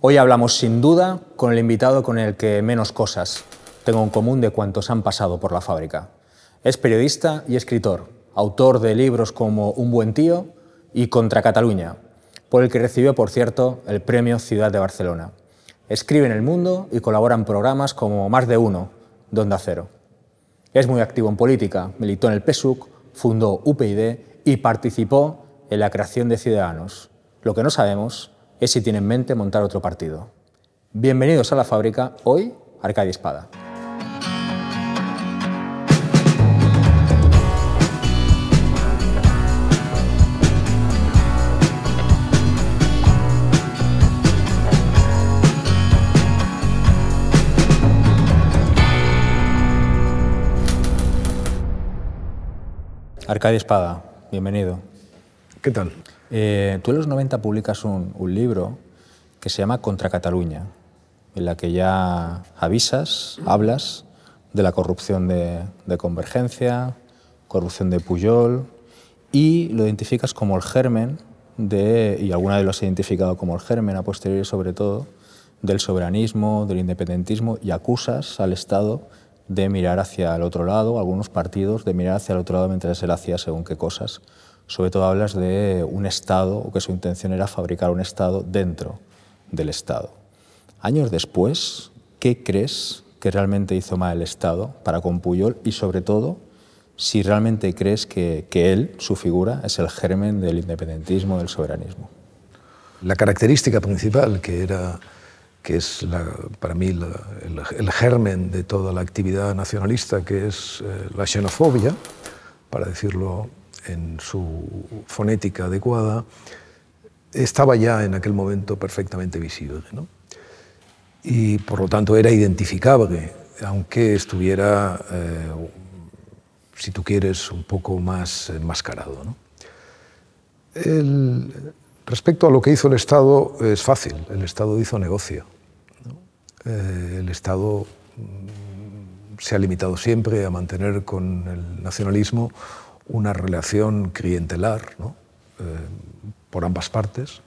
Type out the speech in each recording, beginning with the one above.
Hoy hablamos sin duda con el invitado con el que menos cosas tengo en común de cuantos han pasado por la fábrica. Es periodista y escritor, autor de libros como Un buen tío y Contra Cataluña, por el que recibió, por cierto, el premio Ciudad de Barcelona. Escribe en El Mundo y colabora en programas como Más de Uno, Donde Acero. Es muy activo en política, militó en el PSUC, fundó UPyD y participó en la creación de Ciudadanos. Lo que no sabemos es si tiene en mente montar otro partido. Bienvenidos a la fábrica, hoy Arcadia Espada. Arcadia Espada, bienvenido. ¿Qué tal? Eh, tú en los 90 publicas un, libro que se llama Contra Cataluña, en la que ya avisas, hablas de la corrupción de, de, Convergencia, corrupción de Puyol, y lo identificas como el germen de, y alguna vez lo has identificado como el germen a posteriori sobre todo, del soberanismo, del independentismo, y acusas al Estado de mirar hacia el otro lado, algunos partidos de mirar hacia el otro lado mientras él hacía según qué cosas sobre todo hablas de un Estado, o que su intención era fabricar un Estado dentro del Estado. Años después, ¿qué crees que realmente hizo mal el Estado para con Puyol y sobre todo si realmente crees que, él, su figura, es el germen del independentismo, del soberanismo? La característica principal que era que es para mí el, germen de toda la actividad nacionalista, que es eh, la xenofobia, para decirlo en su fonética adecuada, estaba ya en aquel momento perfectamente visible. Y por lo tanto era identificable, aunque estuviera, eh, si tú quieres, un poco más enmascarado. respecto a lo que hizo el Estado, es fácil, el Estado hizo negocio. Eh, el Estado mm, se ha limitado siempre a mantener con el nacionalismo una relación clientelar ¿no? Eh, por ambas partes.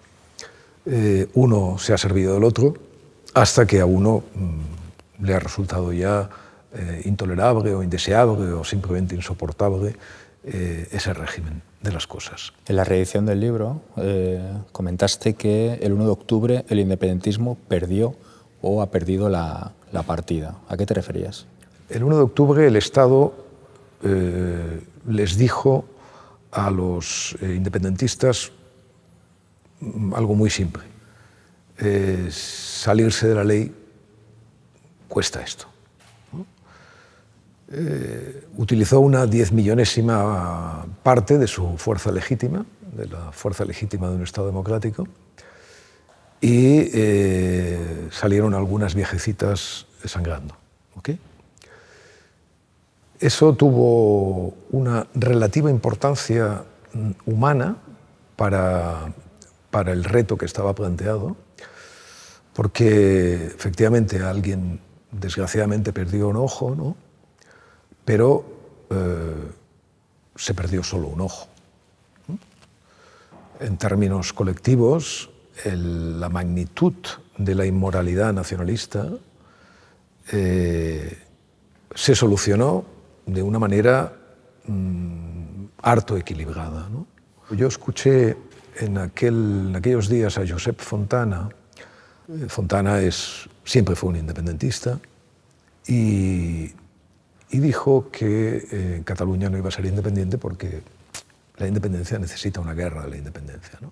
Eh, uno se ha servido del otro hasta que a uno mm, le ha resultado ya eh, intolerable o indeseable o simplemente insoportable ese régimen de las cosas. En la reedición del libro comentaste que el 1 de octubre el independentismo perdió o ha perdido la partida. ¿A qué te referías? El 1 de octubre el Estado eh, les dijo a los eh, independentistas mm, algo muy simple. Eh, salirse de la ley cuesta esto. utilizó una diez millonésima parte de su fuerza legítima, de la fuerza legítima de un Estado democrático, y salieron algunas viejecitas sangrando. Eso tuvo una relativa importancia mm, humana para, el reto que estaba planteado, porque efectivamente alguien desgraciadamente perdió un ojo, ¿no? pero eh, se perdió solo un ojo. En términos colectivos, la magnitud de la inmoralidad nacionalista eh, se solucionó de una manera mm, harto equilibrada. ¿no? Yo escuché en, aquel, aquellos días a Josep Fontana. Eh, Fontana es, siempre fue un independentista y, y dijo que eh, Cataluña no iba a ser independiente porque la independencia necesita una guerra de la independencia. ¿no?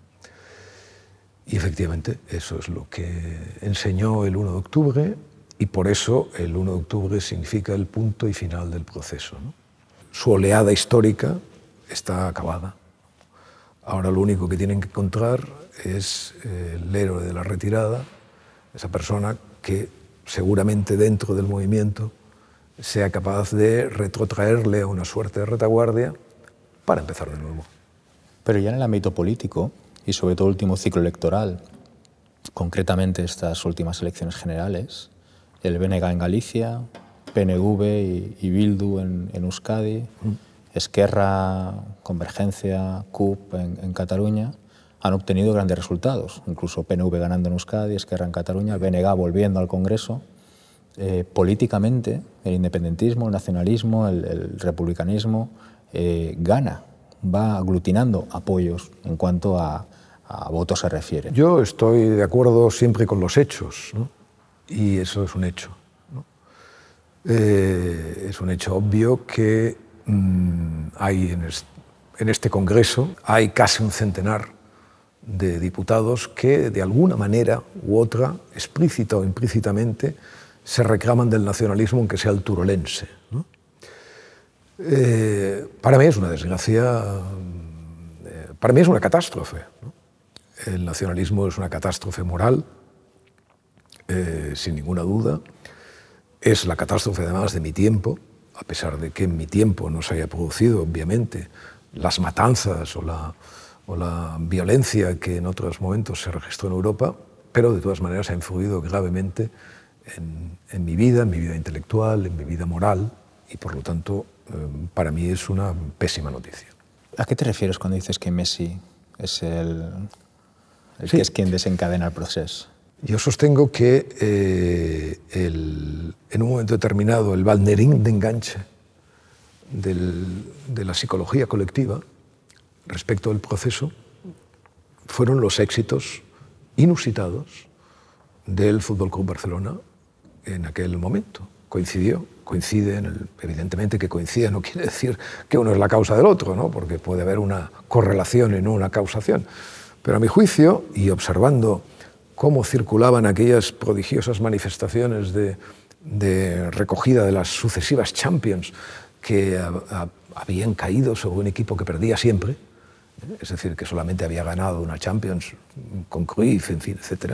Y efectivamente eso es lo que enseñó el 1 de octubre y por eso el 1 de octubre significa el punto y final del proceso. Su oleada histórica está acabada. Ahora lo único que tienen que encontrar es eh, el héroe de la retirada, esa persona que seguramente dentro del movimiento sea capaz de retrotraerle a una suerte de retaguardia para empezar de nuevo. Pero ya en el ámbito político y sobre todo el último ciclo electoral, concretamente estas últimas elecciones generales, el BNG en Galicia, PNV y, Bildu en, Euskadi, Esquerra, Convergencia, CUP en, Cataluña, han obtenido grandes resultados, incluso PNV ganando en Euskadi, Esquerra en Cataluña, BNG volviendo al Congreso. Eh, políticamente, el independentismo, el nacionalismo, el, republicanismo eh, gana, va aglutinando apoyos en cuanto a, votos se refiere. Yo estoy de acuerdo siempre con los hechos. ¿no? y eso es un hecho. Eh, es un hecho obvio que mm, hay en, este Congreso hay casi un centenar de diputados que de alguna manera u otra, explícita o implícitamente, se reclaman del nacionalismo, aunque sea el turolense. Eh, para mí es una desgracia, eh, para mí es una catástrofe. El nacionalismo es una catástrofe moral, eh, sin ninguna duda. Es la catástrofe además de mi tiempo, a pesar de que en mi tiempo no se haya producido, obviamente, las matanzas o la, o la violencia que en otros momentos se registró en Europa, pero de todas maneras ha influido gravemente en, mi vida, en mi vida intelectual, en mi vida moral, y por lo tanto eh, para mí es una pésima noticia. ¿A qué te refieres cuando dices que Messi es el, es quien desencadena el proceso? Yo sostengo que eh, en un momento determinado el balnerín de enganche de la psicología colectiva respecto del proceso fueron los éxitos inusitados del Fútbol Club Barcelona en aquel momento. Coincidió, coincide, en el, evidentemente que coincide no quiere decir que uno es la causa del otro, ¿no? porque puede haber una correlación y no una causación. Pero a mi juicio, y observando cómo circulaban aquellas prodigiosas manifestaciones de, recogida de las sucesivas Champions que habían caído sobre un equipo que perdía siempre, ¿eh? es decir, que solamente había ganado una Champions con Cruyff, en fin, etc.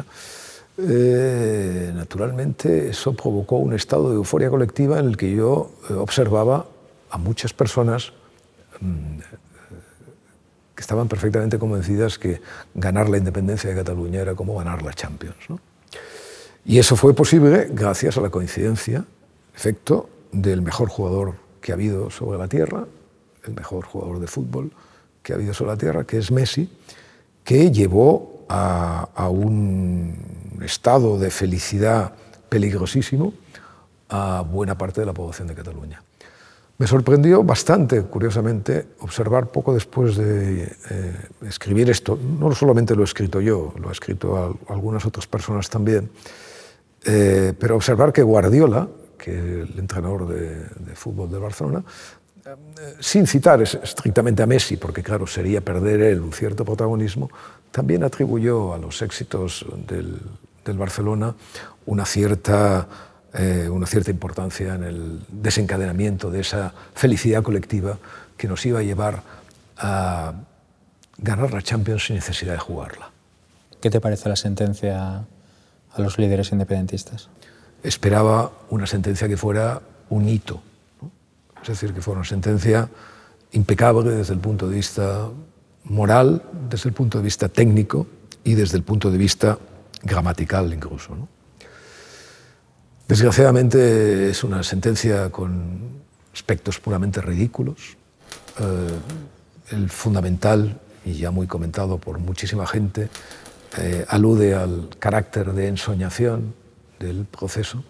Eh, naturalmente eso provocó un estado de euforia colectiva en el que yo eh, observaba a muchas personas mm, que estaban perfectamente convencidas que ganar la independencia de Cataluña era como ganar la Champions. Y eso fue posible gracias a la coincidencia, efecto, del mejor jugador que ha habido sobre la Tierra, el mejor jugador de fútbol que ha habido sobre la Tierra, que es Messi, que llevó a un estado de felicidad peligrosísimo a buena parte de la población de Cataluña. Me sorprendió bastante, curiosamente, observar poco después de eh, escribir esto, no solamente lo he escrito yo, lo ha escrito algunas otras personas también, eh, pero observar que Guardiola, que es el entrenador de, fútbol de Barcelona, eh, sin citar estrictamente a Messi, porque claro, sería perder él un cierto protagonismo, también atribuyó a los éxitos del Barcelona una cierta eh, una cierta importancia en el desencadenamiento de esa felicidad colectiva que nos iba a llevar a ganar la Champions sin necesidad de jugarla. ¿Qué te parece la sentencia a los líderes independentistas? Esperaba una sentencia que fuera un hito, es decir, que fuera una sentencia impecable desde el punto de vista moral, desde el punto de vista técnico y desde el punto de vista gramatical incluso. ¿no? Desgraciadamente es una sentencia con aspectos puramente ridículos. Eh, el fundamental, y ya muy comentado por muchísima gente, eh, alude al carácter de ensoñación del proceso,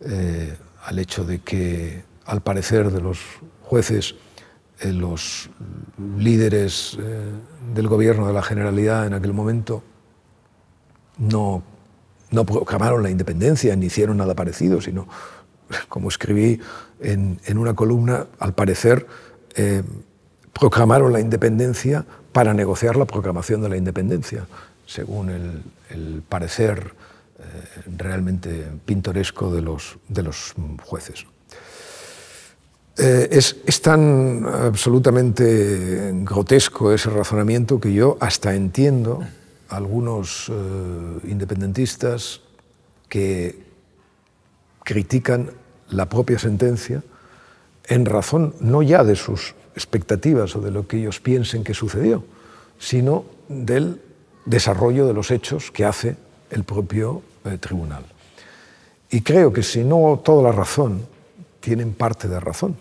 eh, al hecho de que, al parecer de los jueces, los líderes del gobierno de la Generalidad en aquel momento no no proclamaron la independencia ni hicieron nada parecido, sino, como escribí en, una columna, al parecer eh, proclamaron la independencia para negociar la proclamación de la independencia, según el, parecer eh, realmente pintoresco de los, jueces. Eh, es, es, tan absolutamente grotesco ese razonamiento que yo hasta entiendo algunos eh, independentistas que critican la propia sentencia en razón no ya de sus expectativas o de lo que ellos piensen que sucedió, sino del desarrollo de los hechos que hace el propio eh, tribunal. Y creo que si no toda la razón, tienen parte de razón,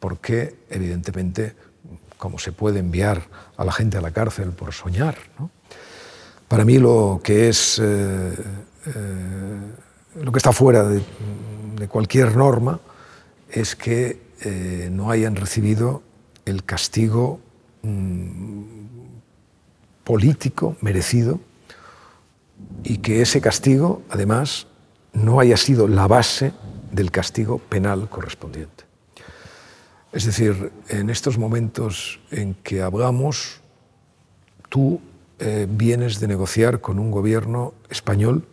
porque evidentemente, como se puede enviar a la gente a la cárcel por soñar, ¿no? Para mí lo que es eh, eh, lo que está fuera de, cualquier norma es que eh, no hayan recibido el castigo mm, político merecido y que ese castigo, además, no haya sido la base del castigo penal correspondiente. Es decir, en estos momentos en que hablamos, tú eh, vienes de negociar con un gobierno español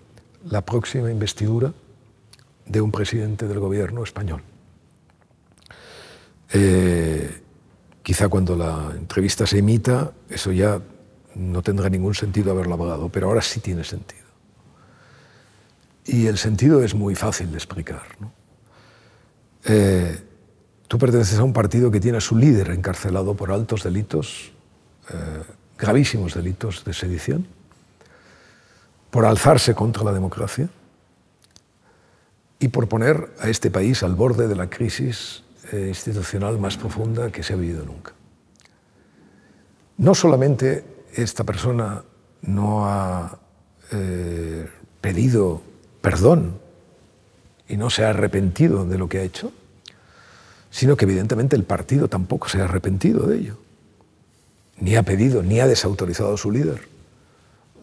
la próxima investidura de un presidente del gobierno español. Eh, quizá cuando la entrevista se emita, eso ya no tendrá ningún sentido haberlo hablado, pero ahora sí tiene sentido. Y el sentido es muy fácil de explicar. Eh, tú perteneces a un partido que tiene a su líder encarcelado por altos delitos gravísimos delitos de sedición, por alzarse contra la democracia y por poner a este país al borde de la crisis eh, institucional más profunda que se ha vivido nunca. No solamente esta persona no ha eh, pedido perdón y no se ha arrepentido de lo que ha hecho, sino que evidentemente el partido tampoco se ha arrepentido de ello ni ha pedido, ni ha desautorizado a su líder.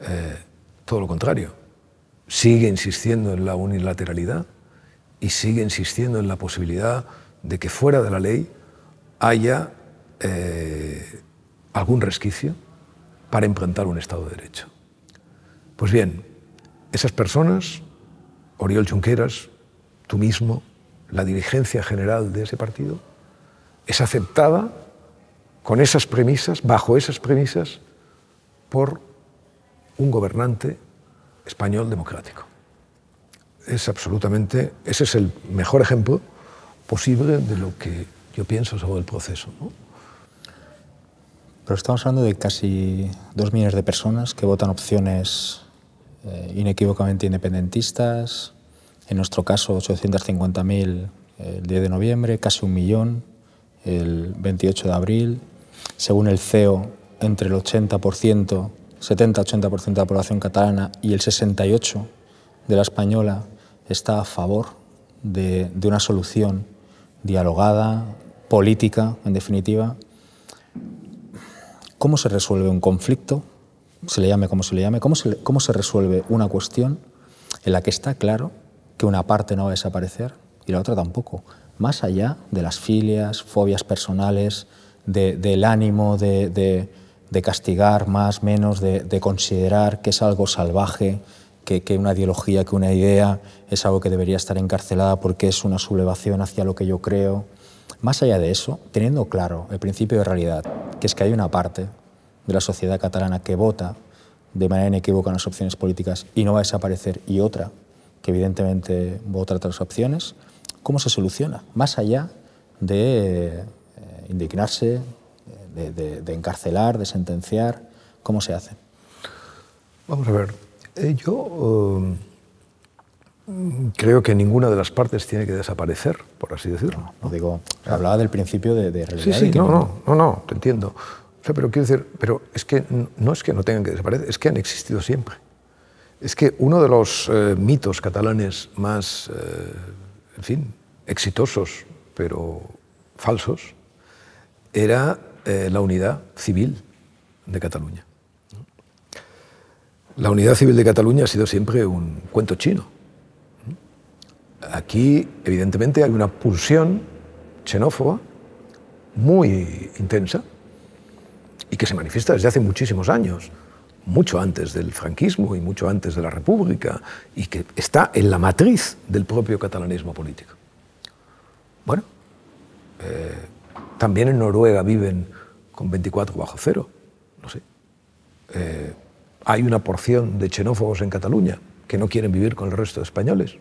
Eh, todo lo contrario. Sigue insistiendo en la unilateralidad y sigue insistiendo en la posibilidad de que fuera de la ley haya eh, algún resquicio para implantar un Estado de Derecho. Pues bien, esas personas, Oriol Junqueras, tú mismo, la dirigencia general de ese partido, es aceptada con esas premisas, bajo esas premisas, por un gobernante español democrático. Es absolutamente, ese es el mejor ejemplo posible de lo que yo pienso sobre el proceso. Pero estamos hablando de casi dos millones de personas que votan opciones eh, inequívocamente independentistas, en nuestro caso 850.000 eh, el 10 de noviembre, casi un millón el 28 de abril, según el CEO, entre el 80%, 70-80% de la población catalana y el 68% de la española está a favor de, una solución dialogada, política, en definitiva. ¿Cómo se resuelve un conflicto? Se le llame como se le llame. ¿Cómo se resuelve una cuestión en la que está claro que una parte no va a desaparecer y la otra tampoco? Más allá de las filias, fobias personales, del ánimo de, castigar más, menos, de, considerar que es algo salvaje, que, que, una ideología, que una idea es algo que debería estar encarcelada porque es una sublevación hacia lo que yo creo. Más allá de eso, teniendo claro el principio de realidad, que es que hay una parte de la sociedad catalana que vota de manera inequívoca en las opciones políticas y no va a desaparecer, y otra que evidentemente vota otras opciones, ¿cómo se soluciona? Más allá de indignarse, eh, de, encarcelar, de sentenciar? ¿Cómo se hace? Vamos a ver, eh, yo eh, creo que ninguna de las partes tiene que desaparecer, por así decirlo. No, digo, hablaba del principio de, de realidad. Sí, sí, no, no, no, no, te entiendo. pero quiero decir, pero es que no es que no tengan que desaparecer, es que han existido siempre. Es que uno de los mitos catalanes más, en fin, exitosos, pero falsos, era eh, la unidad civil de Cataluña. La unidad civil de Cataluña ha sido siempre un cuento chino. Aquí, evidentemente, hay una pulsión xenófoba muy intensa y que se manifiesta desde hace muchísimos años, mucho antes del franquismo y mucho antes de la República, y que está en la matriz del propio catalanismo político. Bueno, eh, también en Noruega viven con 24 bajo cero. No sé. Eh, hay una porción de xenófobos en Cataluña que no quieren vivir con el resto de españoles.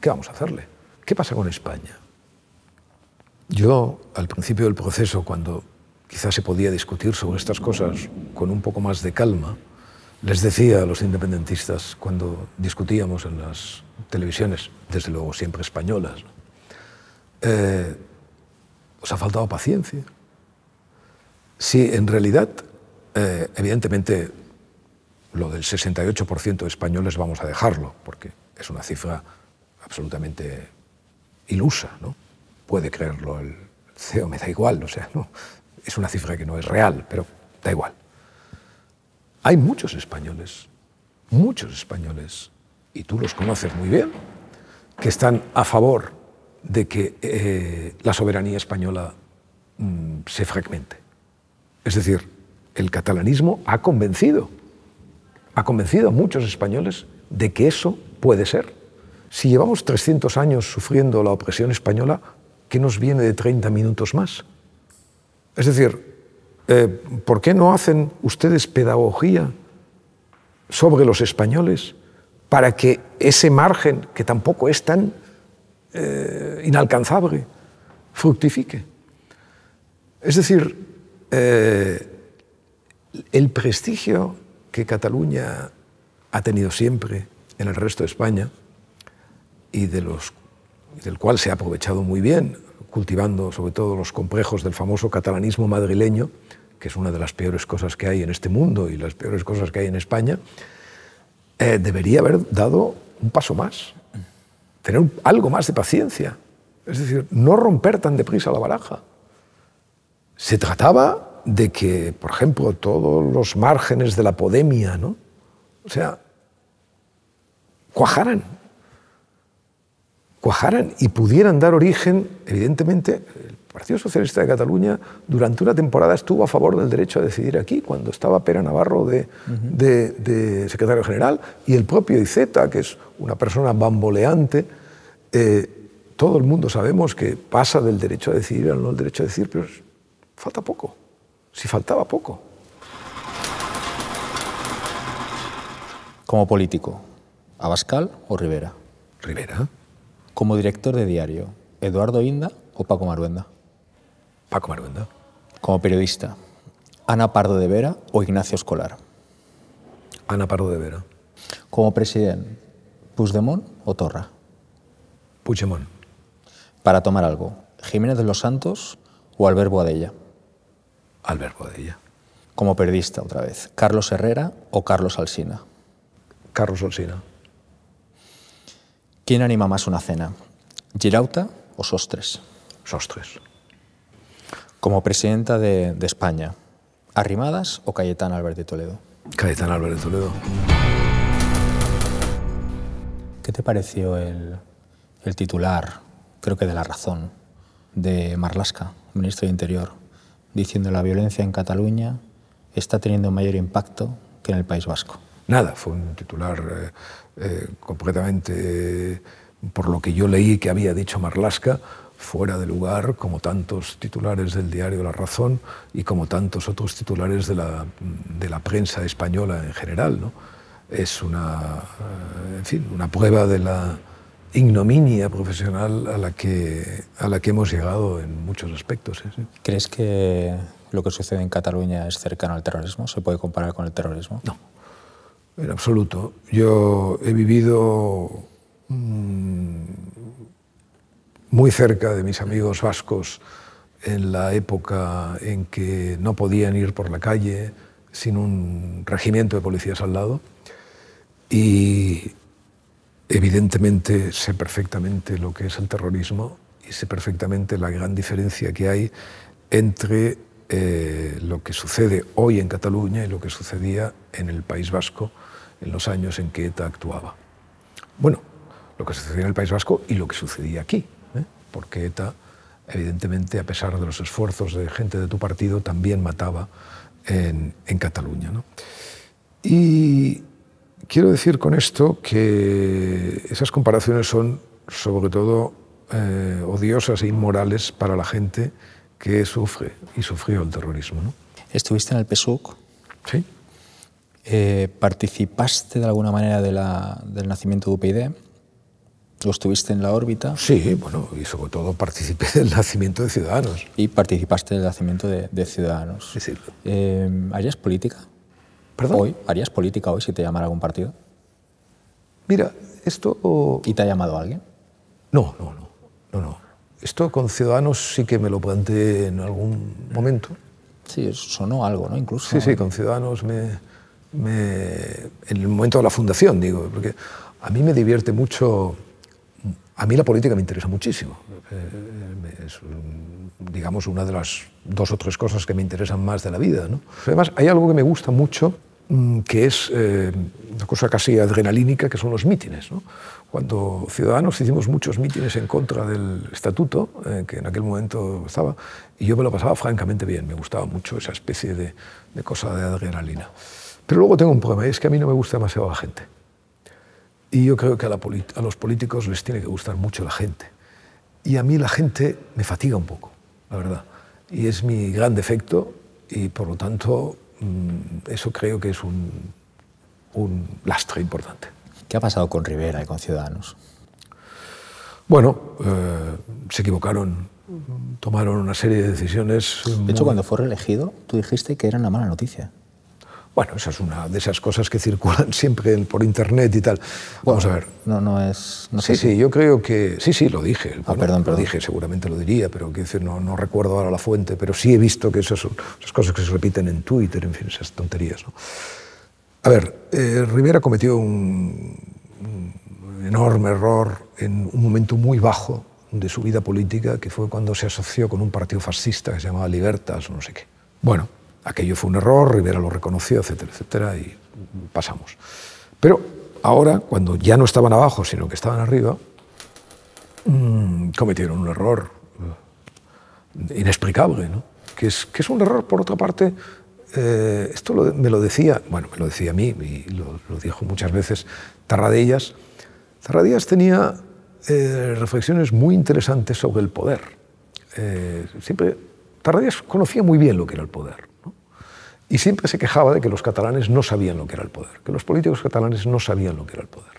¿Qué vamos a hacerle? ¿Qué pasa con España? Yo, al principio del proceso, cuando quizás se podía discutir sobre estas cosas con un poco más de calma, les decía a los independentistas cuando discutíamos en las televisiones, desde luego siempre españolas, eh, os ha faltado paciencia. Si en realidad, eh, evidentemente, lo del 68% de españoles vamos a dejarlo, porque es una cifra absolutamente ilusa, ¿no? Puede creerlo el CEO, me da igual, o sea, no, es una cifra que no es real, pero da igual. Hay muchos españoles, muchos españoles, y tú los conoces muy bien, que están a favor de que eh, la soberanía española mm, se fragmente. Es decir, el catalanismo ha convencido, ha convencido a muchos españoles de que eso puede ser. Si llevamos 300 años sufriendo la opresión española, ¿qué nos viene de 30 minutos más? Es decir, eh, ¿por qué no hacen ustedes pedagogía sobre los españoles para que ese margen, que tampoco es tan eh, inalcanzable fructifique. Es decir, eh, el prestigio que Cataluña ha tenido siempre en el resto de España y del cual se ha aprovechado muy bien, cultivando sobre todo los complejos del famoso catalanismo madrileño, que es una de las peores cosas que hay en este mundo y las peores cosas que hay en España, eh, debería haber dado un paso más tener algo más de paciencia. Es decir, no romper tan deprisa la baraja. Se trataba de que, por ejemplo, todos los márgenes de la podemia, ¿no? O sea, cuajaran, cuajaran y pudieran dar origen, evidentemente, Partido Socialista de Cataluña durante una temporada estuvo a favor del derecho a decidir aquí, cuando estaba Pera Navarro de, secretario general, y el propio Iceta, que es una persona bamboleante, eh, todo el mundo sabemos que pasa del derecho a decidir al no el derecho a decidir, pero falta poco, si faltaba poco. Como político, ¿Abascal o Rivera? Rivera. Como director de diario, ¿Eduardo Inda o Paco Maruenda? Paco Maruenda. Como periodista, Ana Pardo de Vera o Ignacio Escolar. Ana Pardo de Vera. Como presidente, Puigdemont o Torra. Puigdemont. Para tomar algo, Jiménez de los Santos o Albert Boadella. Albert Boadella. Como periodista, otra vez, Carlos Herrera o Carlos Alsina. Carlos Alsina. ¿Quién anima más una cena? ¿Girauta o Sostres? Sostres como presidenta de, España, ¿Arrimadas o Cayetán Álvarez de Toledo? Cayetán Álvarez de Toledo. ¿Qué te pareció el, titular, creo que de la razón, de Marlasca, ministro de Interior, diciendo la violencia en Cataluña está teniendo mayor impacto que en el País Vasco? Nada, fue un titular eh, eh, completamente, por lo que yo leí que había dicho Marlasca, fuera de lugar, como tantos titulares del diario La Razón y como tantos otros titulares de la, de la prensa española en general. ¿no? Es una, eh, en fin, una prueba de la ignominia profesional a la que, a la que hemos llegado en muchos aspectos. ¿eh? ¿Crees que lo que sucede en Cataluña es cercano al terrorismo? ¿Se puede comparar con el terrorismo? No, en absoluto. Yo he vivido... Mm, muy cerca de mis amigos vascos en la época en que no podían ir por la calle sin un regimiento de policías al lado y evidentemente sé perfectamente lo que es el terrorismo y sé perfectamente la gran diferencia que hay entre eh, lo que sucede hoy en Cataluña y lo que sucedía en el País Vasco en los años en que ETA actuaba. Bueno, lo que sucedía en el País Vasco y lo que sucedía aquí, porque ETA, evidentemente, a pesar de los esfuerzos de gente de tu partido, también mataba en, Cataluña. ¿no? Y quiero decir con esto que esas comparaciones son, sobre todo, eh, odiosas e inmorales para la gente que sufre y sufrió el terrorismo. ¿no? Estuviste en el PSUC. Sí. Eh, participaste de alguna manera del nacimiento de UPyD. ¿Tú estuviste en la órbita? Sí, bueno, y sobre todo participé del nacimiento de Ciudadanos. Y participaste del nacimiento de, Ciudadanos. Sí, sí. Eh, ¿Harías política? ¿Perdón? Hoy, ¿Harías política hoy si te llamara algún partido? Mira, esto... ¿Y te ha llamado alguien? No, no, no, no, no. Esto con Ciudadanos sí que me lo planteé en algún momento. Sí, sonó algo, ¿no? Incluso. Sí, sí, con Ciudadanos me, me... en el momento de la fundación, digo, porque a mí me divierte mucho a mí la política me interesa muchísimo. Eh, eh, es, digamos, una de las dos o tres cosas que me interesan más de la vida. Además, hay algo que me gusta mucho, mm, que es eh, una cosa casi adrenalínica, que son los mítines. Cuando Ciudadanos hicimos muchos mítines en contra del estatuto, que en aquel momento estaba, y yo me lo pasaba francamente bien, me gustaba mucho esa especie de, cosa de adrenalina. Pero luego tengo un problema, y es que a mí no me gusta demasiado la gente. Y yo creo que a, los políticos les tiene que gustar mucho la gente. Y a mí la gente me fatiga un poco, la verdad. Y es mi gran defecto y por lo tanto mm, eso creo que es un, lastre importante. ¿Qué ha pasado con Rivera y con Ciudadanos? Bueno, eh, se equivocaron, tomaron una serie de decisiones. De hecho, cuando fue reelegido, tú dijiste que era una mala noticia. Bueno, esa es una de esas cosas que circulan siempre por internet y tal. Vamos a ver. No, no es. sí, sí, yo creo que. Sí, sí, lo dije. ah, perdón, perdón. Lo dije, seguramente lo diría, pero quiero decir, no, recuerdo ahora la fuente, pero sí he visto que esas son esas cosas que se repiten en Twitter, en fin, esas tonterías. A ver, eh, Rivera cometió un, un enorme error en un momento muy bajo de su vida política, que fue cuando se asoció con un partido fascista que se llamaba Libertas o no sé qué. Bueno, aquello fue un error, Rivera lo reconoció, etcétera, etcétera, y pasamos. Pero ahora, cuando ya no estaban abajo, sino que estaban arriba, mm, cometieron un error eh, inexplicable, que, es, es un error, por otra parte, eh, esto me lo decía, bueno, me lo decía a mí, y lo, dijo muchas veces Tarradellas, Tarradellas tenía eh, reflexiones muy interesantes sobre el poder. siempre Tarradellas conocía muy bien lo que era el poder. Y siempre se quejaba de que los catalanes no sabían lo que era el poder, que los políticos catalanes no sabían lo que era el poder.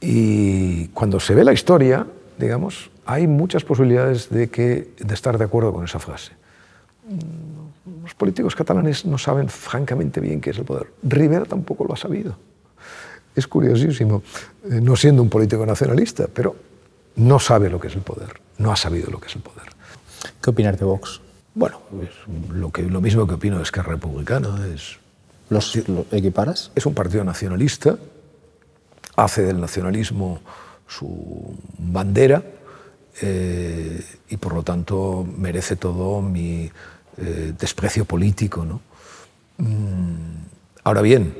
Y cuando se ve la historia, digamos, hay muchas posibilidades de, que, de estar de acuerdo con esa frase. Los políticos catalanes no saben francamente bien qué es el poder. Rivera tampoco lo ha sabido. Es curiosísimo, eh, no siendo un político nacionalista, pero no sabe lo que es el poder, no ha sabido lo que es el poder. ¿Qué opinas de Vox? Bueno, lo, que, lo mismo que opino es que es Es, ¿Los equiparas? Es un partido nacionalista, hace del nacionalismo su bandera eh, y por lo tanto merece todo mi eh, desprecio político. Mm, ahora bien,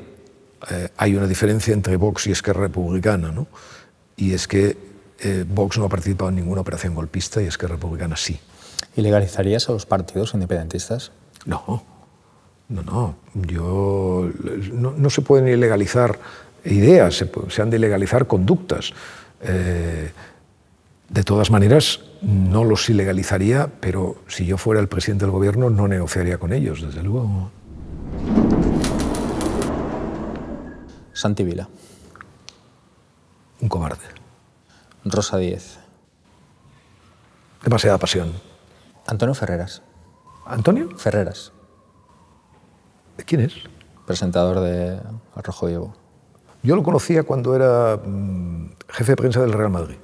eh, hay una diferencia entre Vox y Esquerra Republicana, y es que Vox no ha participado en ninguna operación golpista y Esquerra Republicana sí. ¿Ilegalizarías a los partidos independentistas? No, no, no. Yo, no, se pueden ilegalizar ideas, se, han de ilegalizar conductas. Eh, de todas maneras, no los ilegalizaría, pero si yo fuera el presidente del gobierno no negociaría con ellos, desde luego. Santi Un cobarde. Rosa Díez. Demasiada pasión. Antonio Ferreras. ¿Antonio? Ferreras, ¿De quién es? presentador de Arrojo Rojo Yo lo conocía cuando era mm, jefe de prensa del Real Madrid.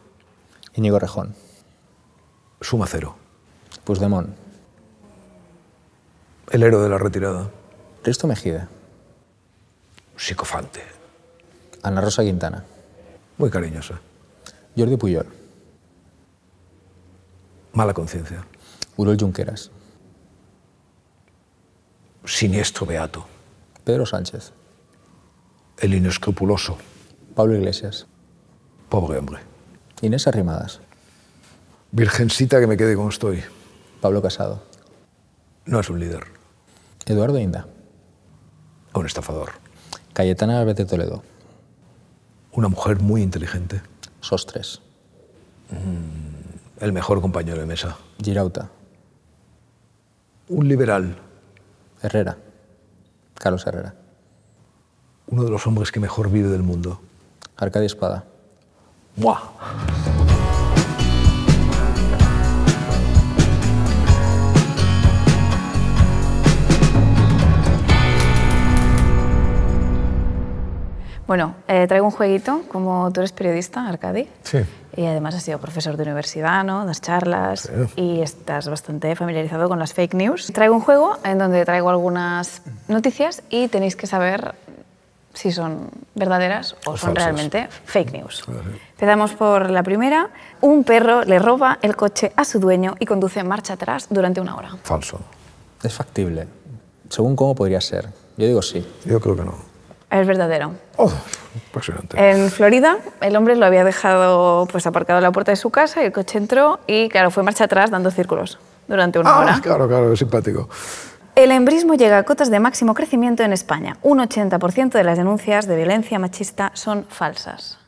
Íñigo Rejón. Suma cero. Puigdemont. El héroe de la retirada. Cristo Mejide. Psicofante. Ana Rosa Quintana. Muy cariñosa. Jordi Puyol. Mala conciencia. Junqueras. Siniestro Beato. Pedro Sánchez. El inescrupuloso. Pablo Iglesias. Pobre hombre. Inés Arrimadas. Virgencita que me quede como estoy. Pablo Casado. No es un líder. Eduardo Inda. Un estafador. Cayetana Bete Toledo. Una mujer muy inteligente. Sostres. Mm, el mejor compañero de mesa. Girauta un liberal? Herrera, Carlos Herrera. Uno de los hombres que mejor vive del mundo. Arcadi Espada. Bueno, eh, traigo un jueguito, como tú eres periodista, Arcadi. Sí. Y además has sido profesor de universidad, ¿no? Das charlas y estás bastante familiarizado con las fake news. Traigo un juego en donde traigo algunas noticias y tenéis que saber si son verdaderas o, pues son realmente fake news. Empezamos por la primera. Un perro le roba el coche a su dueño y conduce en marcha atrás durante una hora. Falso. Es factible. Según cómo podría ser. Yo digo sí. Yo creo que no. Ah, es verdadero. Oh, impresionante. En Florida, el hombre lo había dejado pues, aparcado en la puerta de su casa y el coche entró y, claro, fue marcha atrás dando círculos durante una ah, hora. Claro, claro, es simpático. El embrismo llega a cotas de máximo crecimiento en España. Un 80% de las denuncias de violencia machista son falsas.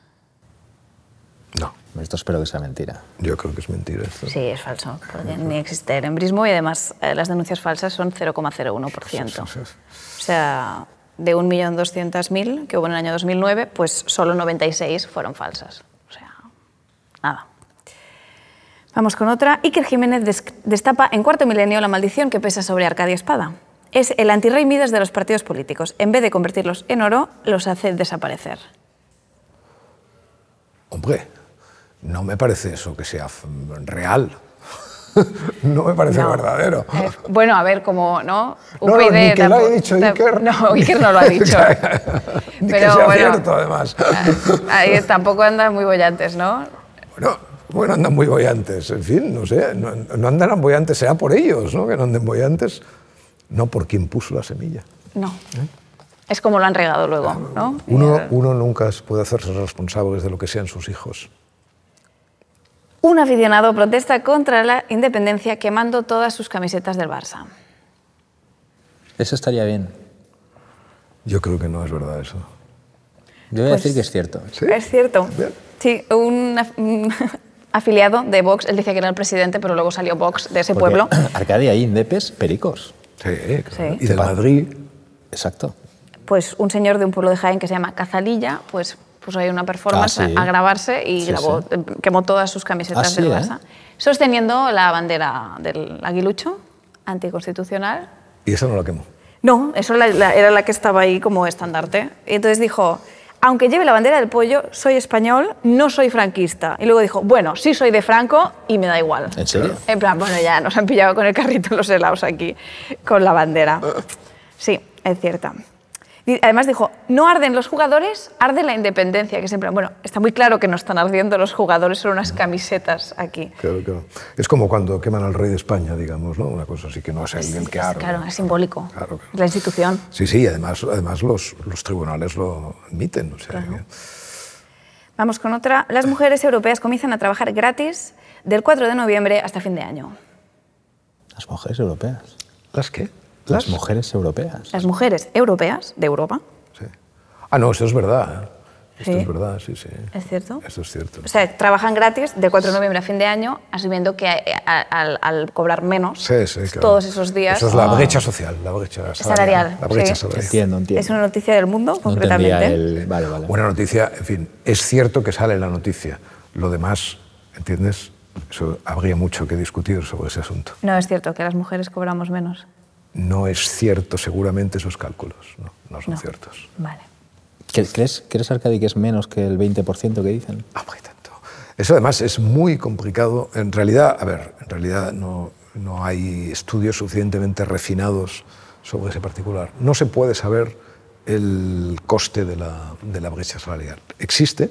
No. Esto espero que sea mentira. Yo creo que es mentira esto. Sí, es falso, ni existe el embrismo y además eh, las denuncias falsas son 0,01%. O sea, de 1.200.000 que hubo en el año 2009, pues solo 96 fueron falsas. O sea, nada. Vamos con otra. Iker Jiménez destapa en Cuarto Milenio la maldición que pesa sobre Arcadia Espada. Es el antirrey Midas de los partidos políticos. En vez de convertirlos en oro, los hace desaparecer. Hombre, no me parece eso que sea real. no me parece verdadero. Eh, bueno, a ver, como, ¿no? no, no ni que lo ha dicho Iker. No, Iker no lo ha dicho. Pero, que cierto, además. Ah, ahí tampoco andan muy bollantes, ¿no? Bueno, bueno, andan muy bollantes. En fin, no sé, no, andan andarán bollantes, sea por ellos, ¿no? Que no anden bollantes, no por quien puso la semilla. No. ¿Eh? Es como lo han regado luego, ¿no? Uno, uno nunca puede hacerse responsable de lo que sean sus hijos. Un aficionado protesta contra la independencia quemando todas sus camisetas del Barça. Eso estaría bien. Yo creo que no es verdad eso. Yo decir pues que es cierto. Es cierto. Sí, un, afiliado de Vox, él dice que era el presidente, pero luego salió Vox de ese pueblo. Arcadia y Indepes, pericos. Sí, claro. sí. Y Madrid. Exacto. Pues un señor de un pueblo de Jaén que se llama Cazalilla, pues puso ahí una performance ah, a grabarse y eh, quemó todas sus camisetas de ah, del eh? sosteniendo la bandera del aguilucho anticonstitucional. ¿Y eso no lo quemó? No, eso era la que estaba ahí como estandarte. Y entonces dijo, aunque lleve la bandera del pollo, soy español, no soy franquista. Y luego dijo, bueno, sí soy de Franco y me da igual. ¿En serio? En plan, bueno, ya nos han pillado con el carrito los helados aquí, con la bandera. Ah. Sí, es cierta. Además dijo, no arden los jugadores, arde la independencia, que siempre, bueno, está muy claro que no están ardiendo los jugadores, son unas camisetas aquí. Claro, claro. Es como cuando queman al rey de España, digamos, ¿no? Una cosa así que no es alguien que arde. Claro, es simbólico. Claro, La institución. Sí, sí, además, además los, tribunales lo admiten. Vamos con otra. Las mujeres europeas comienzan a trabajar gratis del 4 de noviembre hasta fin de año. Las mujeres europeas. ¿Las qué? Las mujeres europeas. Las mujeres europeas de Europa. Sí. Ah, no, eso es verdad. ¿eh? Esto es verdad, sí, sí. ¿Es cierto? Eso es cierto. O sea, trabajan gratis de 4 de noviembre a fin de año, asumiendo que al, cobrar menos todos esos días... Eso es la ah. brecha social, la brecha salarial. La brecha salarial. Entiendo, entiendo. Es una noticia del mundo, concretamente. Vale, vale. Buena noticia, en fin, es cierto que sale la noticia. Lo demás, ¿entiendes? habría mucho que discutir sobre ese asunto. No, es cierto que las mujeres cobramos menos no es cierto seguramente esos cálculos, no, son ciertos. Vale. ¿Crees, ¿Crees, Arcadi, que es menos que el 20% que dicen? Ah, pues tanto. Eso además es muy complicado. En realidad, a ver, en realidad no, no hay estudios suficientemente refinados sobre ese particular. No se puede saber el coste de la, de la brecha salarial. Existe,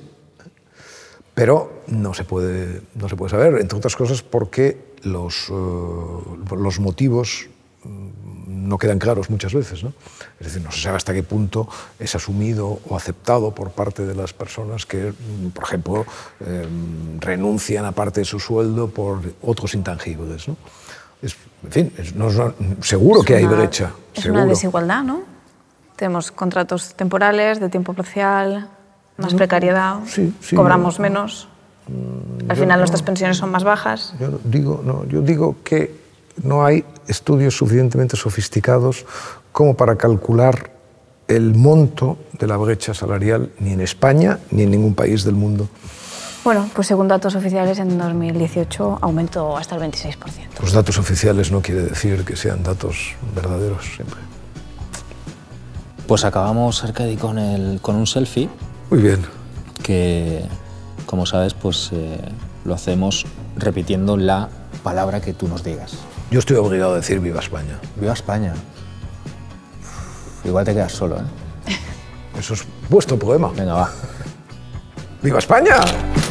pero no se, puede, no se puede saber, entre otras cosas porque los, eh, los motivos mm, no quedan claros muchas veces. ¿no? Es decir, no se sabe hasta qué punto es asumido o aceptado por parte de las personas que, mm, por ejemplo, em, renuncian a parte de su sueldo por otros intangibles. ¿no? en fin, seguro que hay brecha. Es una desigualdad, ¿no? Tenemos contratos temporales, de tiempo parcial, más precariedad, cobramos menos. Mm, Al final nuestras pensiones son más bajas. Yo digo, no, yo digo que no hay estudios suficientemente sofisticados como para calcular el monto de la brecha salarial ni en España ni en ningún país del mundo. Bueno, pues según datos oficiales en 2018 aumentó hasta el 26%. Los datos oficiales no quiere decir que sean datos verdaderos siempre. Pues acabamos, Arcadi, con, un selfie. Muy bien. Que, como sabes, pues eh, lo hacemos repitiendo la palabra que tú nos digas. Yo estoy obligado a decir viva España. Viva España. igual te quedas solo, ¿eh? Eso es vuestro poema. Venga, va. ¡Viva España!